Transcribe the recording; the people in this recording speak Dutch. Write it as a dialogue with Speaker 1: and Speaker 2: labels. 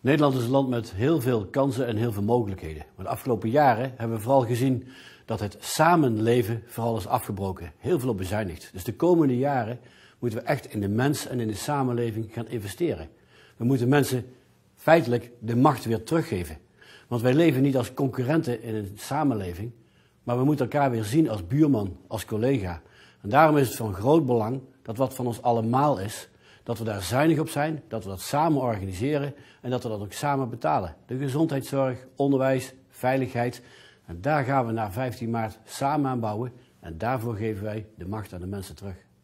Speaker 1: Nederland is een land met heel veel kansen en heel veel mogelijkheden. Maar de afgelopen jaren hebben we vooral gezien dat het samenleven vooral is afgebroken. Heel veel op bezuinigd. Dus de komende jaren moeten we echt in de mens en in de samenleving gaan investeren. We moeten mensen feitelijk de macht weer teruggeven. Want wij leven niet als concurrenten in een samenleving, maar we moeten elkaar weer zien als buurman, als collega. En daarom is het van groot belang dat wat van ons allemaal is, dat we daar zuinig op zijn, dat we dat samen organiseren en dat we dat ook samen betalen. De gezondheidszorg, onderwijs, veiligheid. En daar gaan we na 15 maart samen aan bouwen en daarvoor geven wij de macht aan de mensen terug.